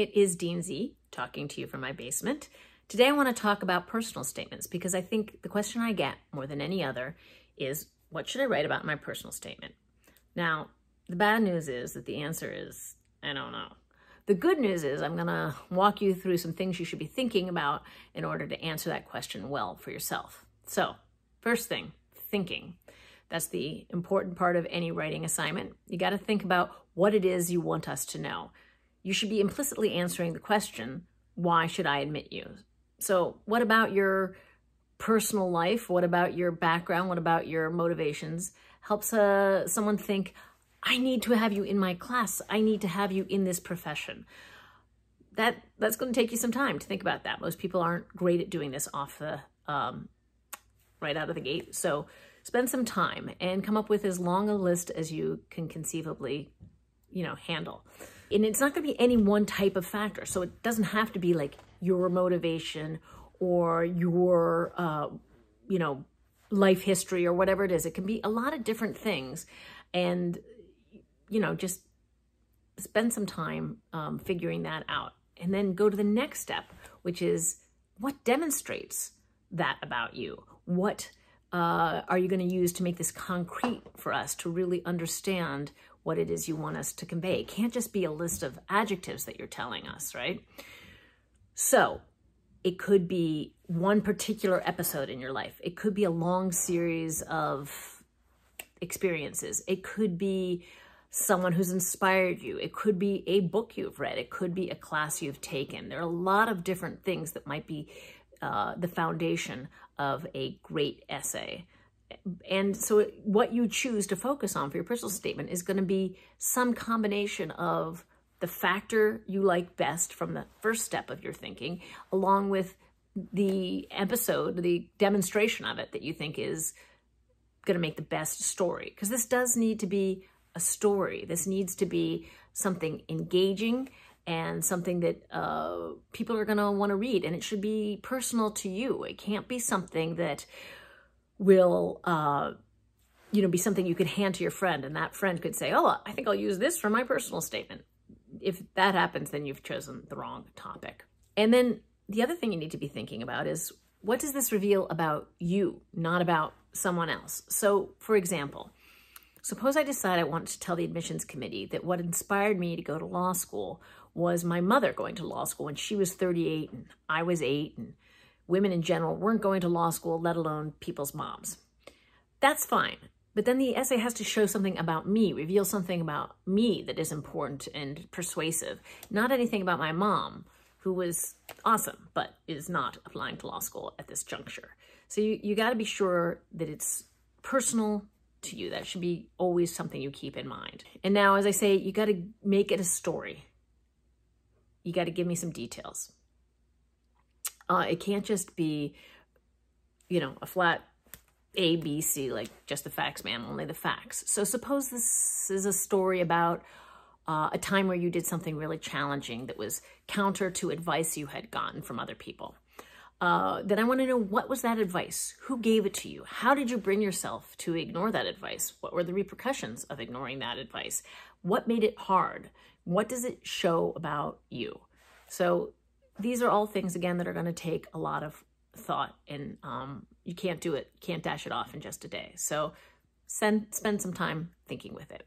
It is Dean Z talking to you from my basement. Today I want to talk about personal statements because I think the question I get more than any other is what should I write about my personal statement? Now, the bad news is that the answer is I don't know. The good news is I'm going to walk you through some things you should be thinking about in order to answer that question well for yourself. So, first thing, thinking. That's the important part of any writing assignment. You got to think about what it is you want us to know you should be implicitly answering the question, why should I admit you? So, what about your personal life? What about your background? What about your motivations? Helps uh, someone think, I need to have you in my class. I need to have you in this profession. That That's going to take you some time to think about that. Most people aren't great at doing this off the, um, right out of the gate. So spend some time and come up with as long a list as you can conceivably, you know, handle. And it's not going to be any one type of factor. So it doesn't have to be like your motivation or your, uh, you know, life history or whatever it is. It can be a lot of different things. And, you know, just spend some time um, figuring that out. And then go to the next step, which is what demonstrates that about you? What uh, are you going to use to make this concrete for us to really understand what it is you want us to convey. It can't just be a list of adjectives that you're telling us, right? So it could be one particular episode in your life. It could be a long series of experiences. It could be someone who's inspired you. It could be a book you've read. It could be a class you've taken. There are a lot of different things that might be uh, the foundation of a great essay and so what you choose to focus on for your personal statement is going to be some combination of the factor you like best from the first step of your thinking, along with the episode, the demonstration of it that you think is going to make the best story. Because this does need to be a story. This needs to be something engaging and something that uh, people are going to want to read. And it should be personal to you. It can't be something that will, uh, you know, be something you could hand to your friend and that friend could say, oh, I think I'll use this for my personal statement. If that happens, then you've chosen the wrong topic. And then the other thing you need to be thinking about is what does this reveal about you, not about someone else? So for example, suppose I decide I want to tell the admissions committee that what inspired me to go to law school was my mother going to law school when she was 38 and I was eight and women in general weren't going to law school, let alone people's moms. That's fine. But then the essay has to show something about me, reveal something about me that is important and persuasive, not anything about my mom, who was awesome, but is not applying to law school at this juncture. So you, you got to be sure that it's personal to you. That should be always something you keep in mind. And now, as I say, you got to make it a story. You got to give me some details. Uh, it can't just be, you know, a flat A, B, C, like just the facts, man, only the facts. So suppose this is a story about uh, a time where you did something really challenging that was counter to advice you had gotten from other people. Uh, then I want to know what was that advice? Who gave it to you? How did you bring yourself to ignore that advice? What were the repercussions of ignoring that advice? What made it hard? What does it show about you? So these are all things, again, that are going to take a lot of thought and um, you can't do it, can't dash it off in just a day. So send, spend some time thinking with it.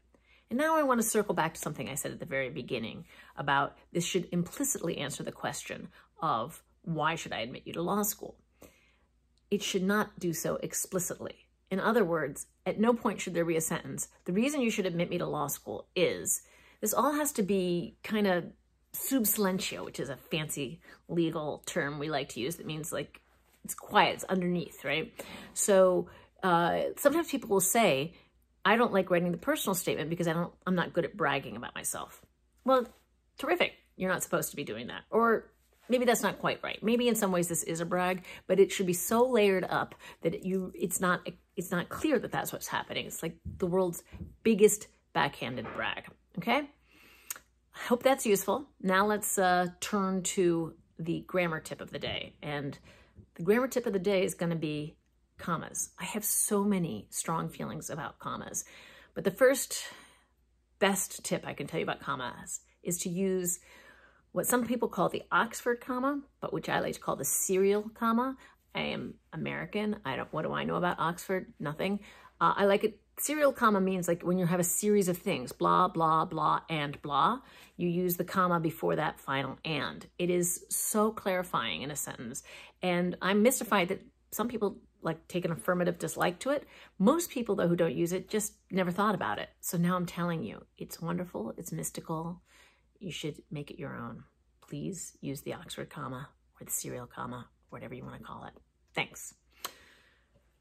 And now I want to circle back to something I said at the very beginning about this should implicitly answer the question of why should I admit you to law school? It should not do so explicitly. In other words, at no point should there be a sentence, the reason you should admit me to law school is, this all has to be kind of sub silentio, which is a fancy legal term we like to use that means like it's quiet, it's underneath, right? So uh, sometimes people will say, I don't like writing the personal statement because I don't, I'm not good at bragging about myself. Well, terrific. You're not supposed to be doing that. Or maybe that's not quite right. Maybe in some ways this is a brag, but it should be so layered up that you, it's not, it's not clear that that's what's happening. It's like the world's biggest backhanded brag. Okay. I hope that's useful. Now let's uh, turn to the grammar tip of the day. And the grammar tip of the day is going to be commas. I have so many strong feelings about commas. But the first best tip I can tell you about commas is to use what some people call the Oxford comma, but which I like to call the serial comma. I am American. I don't, what do I know about Oxford? Nothing. Uh, I like it. Serial comma means like when you have a series of things, blah, blah, blah, and blah, you use the comma before that final and. It is so clarifying in a sentence. And I'm mystified that some people like take an affirmative dislike to it. Most people though who don't use it just never thought about it. So now I'm telling you, it's wonderful, it's mystical. You should make it your own. Please use the Oxford comma or the serial comma whatever you want to call it. Thanks.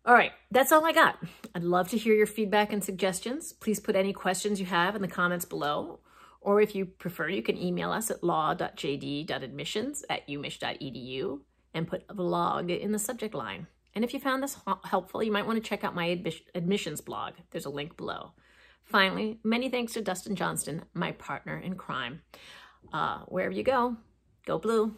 All right, that's all I got. I'd love to hear your feedback and suggestions. Please put any questions you have in the comments below. Or if you prefer, you can email us at law.jd.admissions at umich.edu and put "blog" in the subject line. And if you found this helpful, you might want to check out my admissions blog. There's a link below. Finally, many thanks to Dustin Johnston, my partner in crime. Uh, wherever you go, go blue.